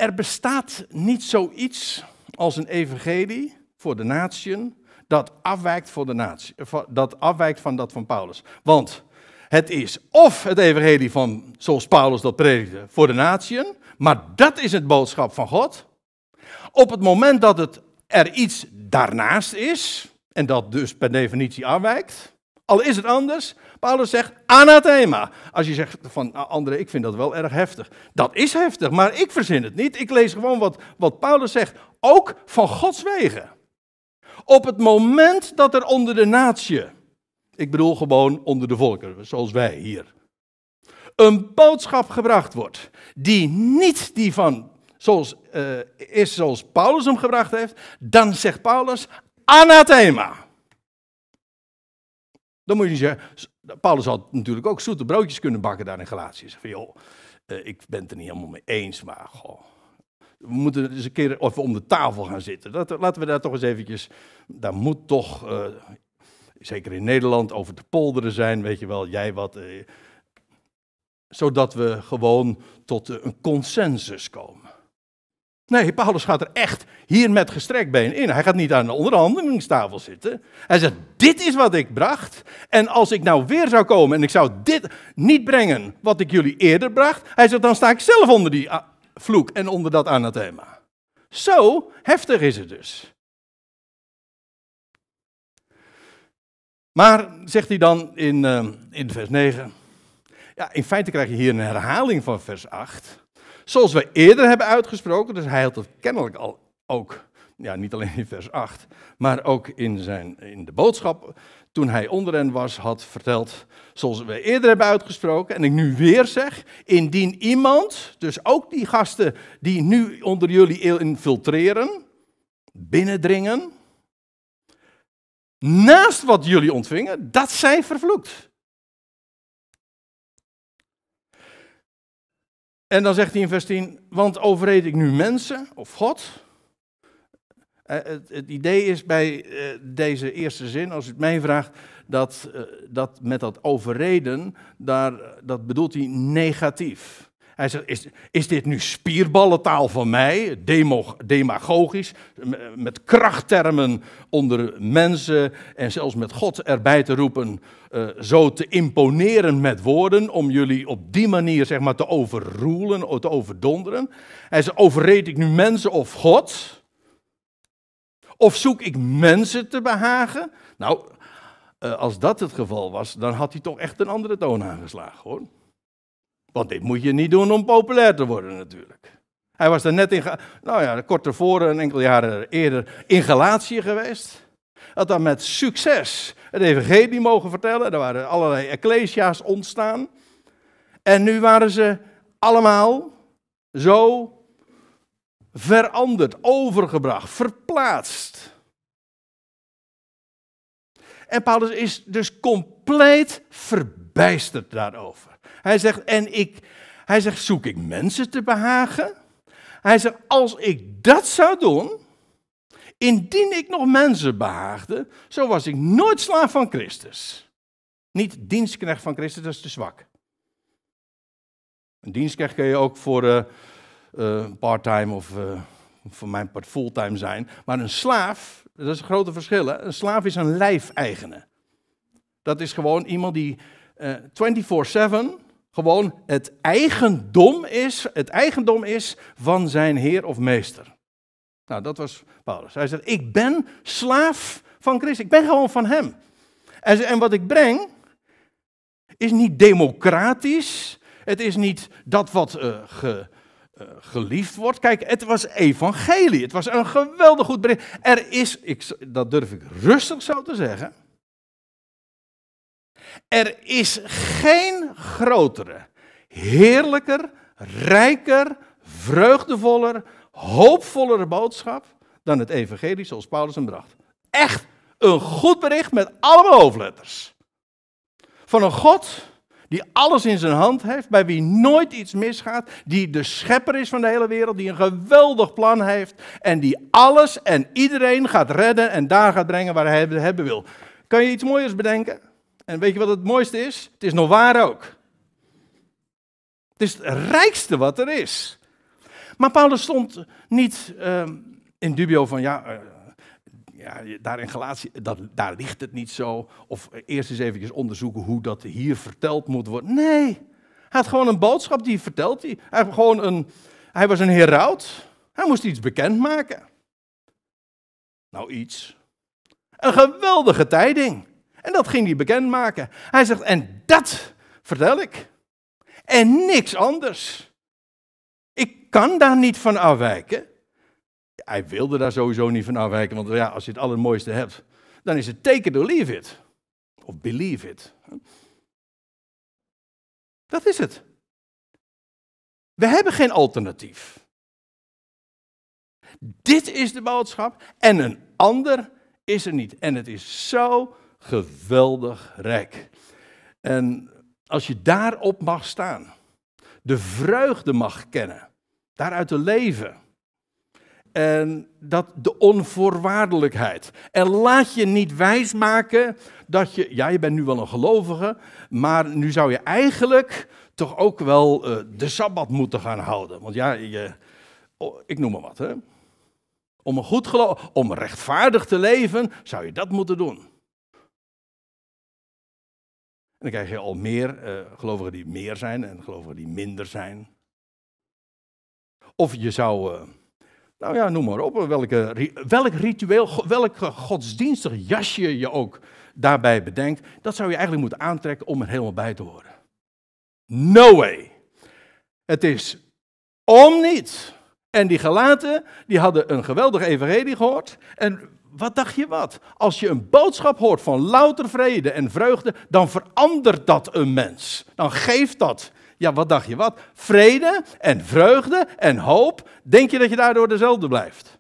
er bestaat niet zoiets als een evangelie voor de natieën dat afwijkt, voor de natie, dat afwijkt van dat van Paulus. Want het is of het evangelie van, zoals Paulus dat predikte, voor de natieën, maar dat is het boodschap van God. Op het moment dat het er iets daarnaast is, en dat dus per definitie afwijkt, al is het anders, Paulus zegt anathema. Als je zegt van ah, André, ik vind dat wel erg heftig. Dat is heftig, maar ik verzin het niet. Ik lees gewoon wat, wat Paulus zegt, ook van Gods wegen. Op het moment dat er onder de natie, ik bedoel gewoon onder de volkeren, zoals wij hier, een boodschap gebracht wordt die niet die van, zoals, eh, is zoals Paulus hem gebracht heeft, dan zegt Paulus anathema. Dan moet je zeggen, Paulus had natuurlijk ook zoete broodjes kunnen bakken daar in Galatië. Van joh, eh, ik ben het er niet helemaal mee eens, maar goh. We moeten eens een keer of om de tafel gaan zitten. Dat, laten we daar toch eens eventjes, daar moet toch, eh, zeker in Nederland, over te polderen zijn, weet je wel, jij wat. Eh, zodat we gewoon tot een consensus komen. Nee, Paulus gaat er echt hier met gestrekt been in. Hij gaat niet aan de onderhandelingstafel zitten. Hij zegt: Dit is wat ik bracht. En als ik nou weer zou komen en ik zou dit niet brengen wat ik jullie eerder bracht. Hij zegt: Dan sta ik zelf onder die ah, vloek en onder dat anathema. Zo heftig is het dus. Maar, zegt hij dan in, eh, in vers 9. Ja, in feite krijg je hier een herhaling van vers 8. Zoals we eerder hebben uitgesproken, dus hij had het kennelijk al ook, ja, niet alleen in vers 8, maar ook in, zijn, in de boodschap toen hij onder hen was, had verteld, zoals we eerder hebben uitgesproken, en ik nu weer zeg, indien iemand, dus ook die gasten die nu onder jullie infiltreren, binnendringen, naast wat jullie ontvingen, dat zij vervloekt. En dan zegt hij in vers 10, want overreed ik nu mensen of God? Eh, het, idee is bij eh, deze eerste zin, als u het mij vraagt, dat, eh, dat met dat overreden, daar, dat bedoelt hij negatief. Hij zegt, is, is dit nu spierballentaal van mij, demagogisch, met krachttermen onder mensen en zelfs met God erbij te roepen, eh, zo te imponeren met woorden, om jullie op die manier zeg maar, te overroelen, te overdonderen? Hij zegt, overreed ik nu mensen of God? Of zoek ik mensen te behagen? Nou, eh, als dat het geval was, dan had hij toch echt een andere toon aangeslagen hoor. Want dit moet je niet doen om populair te worden natuurlijk. Hij was er net in, nou ja, kort tevoren, een enkele jaren eerder, in Galatië geweest. Had dan met succes het evangelie mogen vertellen. Er waren allerlei ecclesia's ontstaan. En nu waren ze allemaal zo veranderd, overgebracht, verplaatst. En Paulus is dus compleet verbijsterd daarover. Hij zegt, en ik, hij zegt, zoek ik mensen te behagen? Hij zegt, als ik dat zou doen, indien ik nog mensen behaagde, zo was ik nooit slaaf van Christus. Niet dienstknecht van Christus, dat is te zwak. Een dienstknecht kun je ook voor uh, part-time of eh, voor mijn part fulltime zijn. Maar een slaaf, dat is een grote verschil. Een slaaf is een lijfeigene. Dat is gewoon iemand die 24-7 gewoon het eigendom is, het eigendom is van zijn heer of meester. Nou, dat was Paulus. Hij zegt, ik ben slaaf van Christus. Ik ben gewoon van hem. En, en wat ik breng is niet democratisch. Het is niet dat wat eh, eh, geliefd wordt. Kijk, het was evangelie. Het was een geweldig goed bericht. Er is, ik, dat durf ik rustig zo te zeggen er is geen grotere, heerlijker, rijker, vreugdevoller, hoopvollere boodschap dan het evangelie zoals Paulus hem bracht. Echt een goed bericht met alle hoofdletters. Van een God die alles in zijn hand heeft, bij wie nooit iets misgaat, die de schepper is van de hele wereld, die een geweldig plan heeft en die alles en iedereen gaat redden en daar gaat brengen waar hij het hebben wil. Kan je iets mooiers bedenken? En weet je wat het mooiste is? Het is nog waar ook. Het is het rijkste wat er is. Maar Paulus stond niet ehm, in dubio van, ja, eh, ja daar in Galatie, dat, daar ligt het niet zo. Of eerst eens eventjes onderzoeken hoe dat hier verteld moet worden. Nee, hij had gewoon een boodschap die vertelt. Hij, hij, had gewoon een, hij was een heraut. Hij moest iets bekendmaken. Nou, iets. Een geweldige tijding. En dat ging hij bekendmaken. Hij zegt, en dat vertel ik. En niks anders. Ik kan daar niet van afwijken. Hij wilde daar sowieso niet van afwijken, want ja, als je het allermooiste hebt, dan is het teken it leave it. Of believe it. Dat is het. We hebben geen alternatief. Dit is de boodschap en een ander is er niet. En het is zo geweldig rijk. En als je daarop mag staan, de vreugde mag kennen, daaruit te leven. En dat de onvoorwaardelijkheid. En laat je niet wijsmaken dat je, ja, je bent nu wel een gelovige, maar nu zou je eigenlijk toch ook wel eh, de sabbat moeten gaan houden. Want ja, je, oh, ik noem maar wat, hè. Om, een goed geloof, om rechtvaardig te leven, zou je dat moeten doen. En dan krijg je al meer eh, gelovigen die meer zijn en gelovigen die minder zijn. Of je zou, eh, nou ja, noem maar op, welke, welk ritueel, welk godsdienstig jasje je ook daarbij bedenkt, dat zou je eigenlijk moeten aantrekken om er helemaal bij te horen. No way. Het is om niet. En die gelaten, die hadden een geweldige evangelie gehoord. En wat dacht je wat? Als je een boodschap hoort van louter vrede en vreugde, dan verandert dat een mens. Dan geeft dat. Ja, wat dacht je wat? Vrede en vreugde en hoop. Denk je dat je daardoor dezelfde blijft?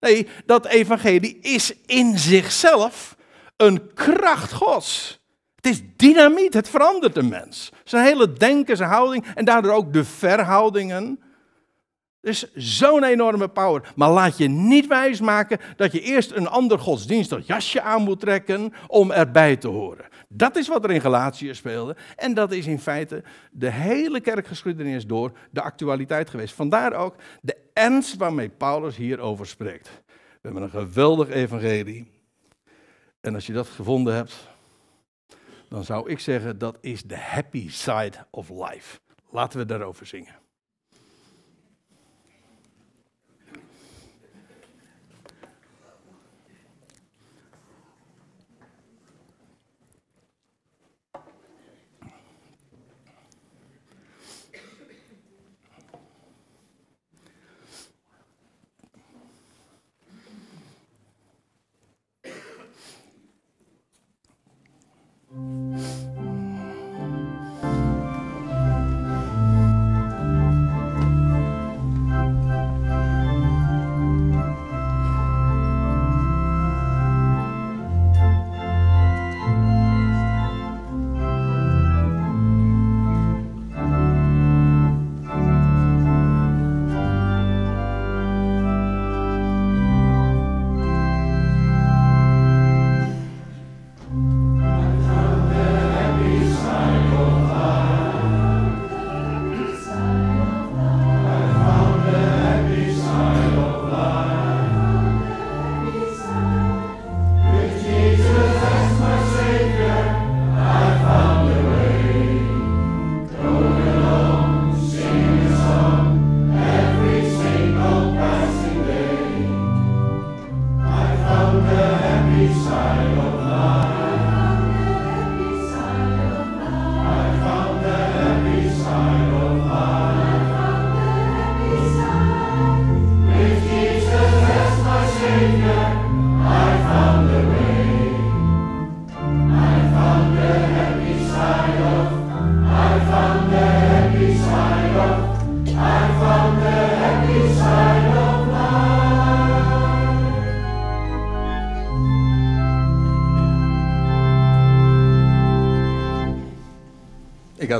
Nee, dat evangelie is in zichzelf een kracht Gods. Het is dynamiet, het verandert een mens. Zijn hele denken, zijn houding en daardoor ook de verhoudingen is zo'n enorme power. Maar laat je niet wijsmaken dat je eerst een ander godsdienstig jasje aan moet trekken om erbij te horen. Dat is wat er in Galatië speelde. En dat is in feite de hele kerkgeschiedenis door de actualiteit geweest. Vandaar ook de ernst waarmee Paulus hierover spreekt. We hebben een geweldig evangelie. En als je dat gevonden hebt, dan zou ik zeggen dat is de happy side of life. Laten we daarover zingen.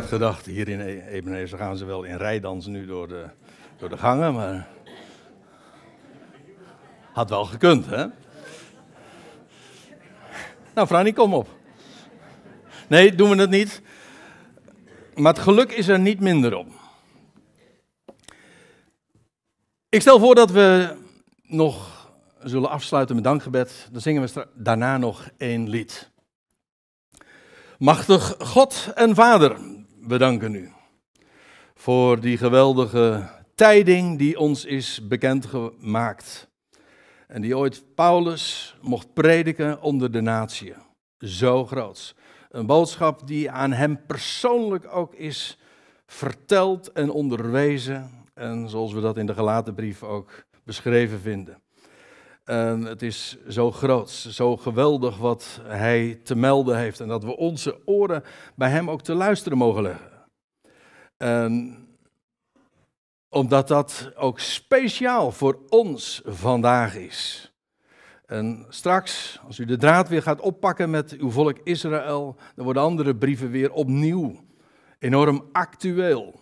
gedacht. Hier in e- Ebenezer gaan ze wel in rijdans nu door de, door de gangen, maar. Had wel gekund, hè? Nou, Franny, kom op. Nee, doen we het niet. Maar het geluk is er niet minder om. Ik stel voor dat we nog zullen afsluiten met dankgebed. Dan zingen we daarna nog één lied. Machtig God en Vader, we danken u voor die geweldige tijding die ons is bekendgemaakt. En die ooit Paulus mocht prediken onder de natie. Zo groot. Een boodschap die aan hem persoonlijk ook is verteld en onderwezen. En zoals we dat in de gelaten brief ook beschreven vinden. En het is zo groot, zo geweldig wat hij te melden heeft. En dat we onze oren bij hem ook te luisteren mogen leggen. En omdat dat ook speciaal voor ons vandaag is. En straks, als u de draad weer gaat oppakken met uw volk Israël, dan worden andere brieven weer opnieuw enorm actueel.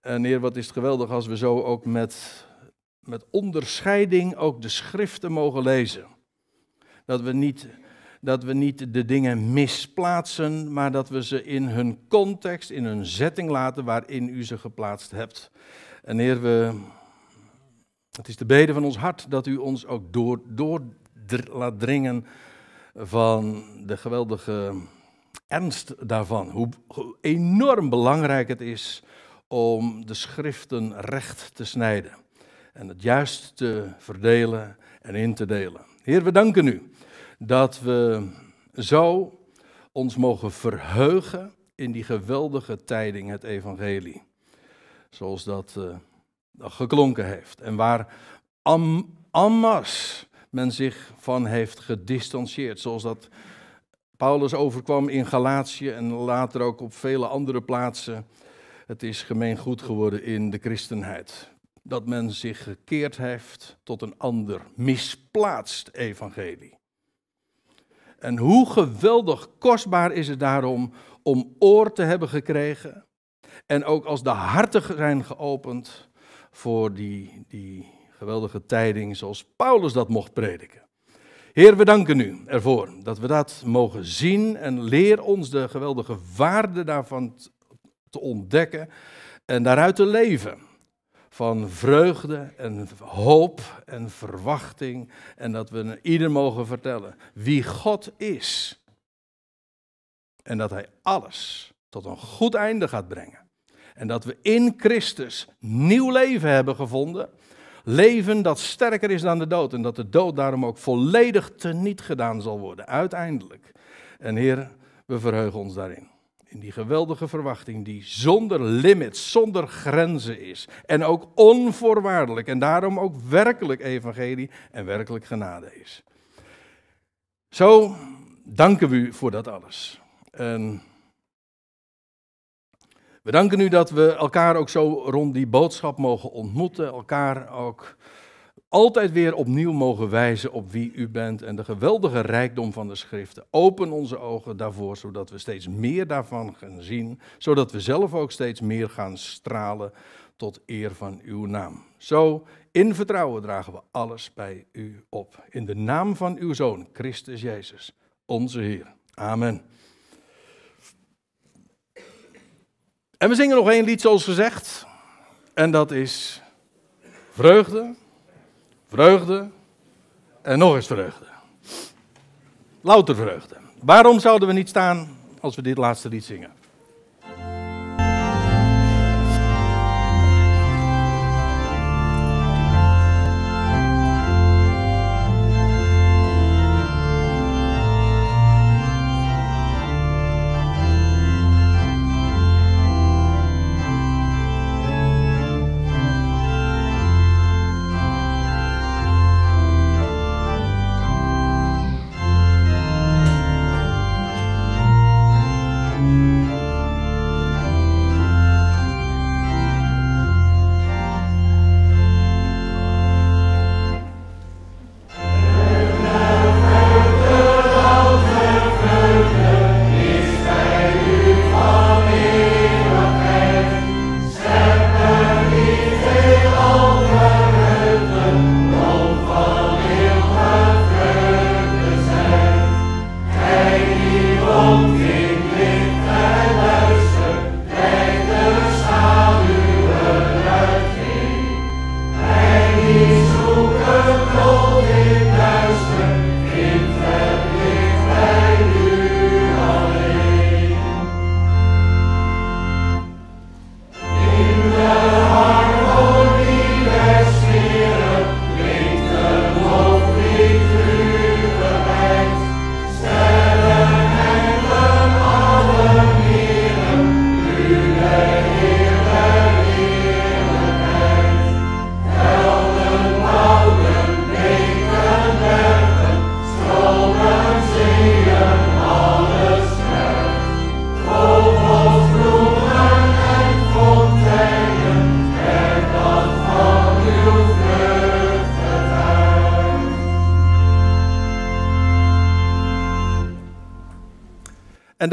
En Heer, wat is het geweldig als we zo ook met met onderscheiding ook de schriften mogen lezen. Dat we niet, dat we niet de dingen misplaatsen, maar dat we ze in hun context, in hun zetting laten waarin u ze geplaatst hebt. En Heer, we, het is de bede van ons hart dat u ons ook door, door laat dringen van de geweldige ernst daarvan. hoe enorm belangrijk het is om de schriften recht te snijden en het juist te verdelen en in te delen. Heer, we danken u dat we zo ons mogen verheugen in die geweldige tijding, het evangelie. Zoals dat uh, geklonken heeft en waar Ammas men zich van heeft gedistanceerd, zoals dat Paulus overkwam in Galatië en later ook op vele andere plaatsen. Het is gemeengoed geworden in de christenheid dat men zich gekeerd heeft tot een ander, misplaatst evangelie. En hoe geweldig kostbaar is het daarom om oor te hebben gekregen en ook als de harten zijn geopend voor die, die geweldige tijding zoals Paulus dat mocht prediken. Heer, we danken u ervoor dat we dat mogen zien en leer ons de geweldige waarde daarvan te ontdekken en daaruit te leven van vreugde en hoop en verwachting. En dat we ieder mogen vertellen wie God is. En dat Hij alles tot een goed einde gaat brengen. En dat we in Christus nieuw leven hebben gevonden. Leven dat sterker is dan de dood. En dat de dood daarom ook volledig teniet gedaan zal worden, uiteindelijk. En Heer, we verheugen ons daarin. In die geweldige verwachting die zonder limits, zonder grenzen is. En ook onvoorwaardelijk. En daarom ook werkelijk evangelie en werkelijk genade is. Zo danken we u voor dat alles. En we danken u dat we elkaar ook zo rond die boodschap mogen ontmoeten. Elkaar ook altijd weer opnieuw mogen wijzen op wie u bent en de geweldige rijkdom van de schriften. Open onze ogen daarvoor, zodat we steeds meer daarvan gaan zien, zodat we zelf ook steeds meer gaan stralen tot eer van uw naam. Zo, in vertrouwen dragen we alles bij u op. In de naam van uw Zoon, Christus Jezus, onze Heer. Amen. En we zingen nog één lied, zoals gezegd. En dat is vreugde Vreugde en nog eens vreugde. Louter vreugde. Waarom zouden we niet staan als we dit laatste lied zingen?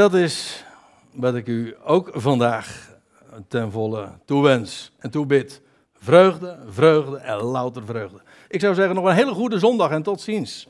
dat is wat ik u ook vandaag ten volle toewens en toebid. Vreugde, vreugde en louter vreugde. Ik zou zeggen nog een hele goede zondag en tot ziens.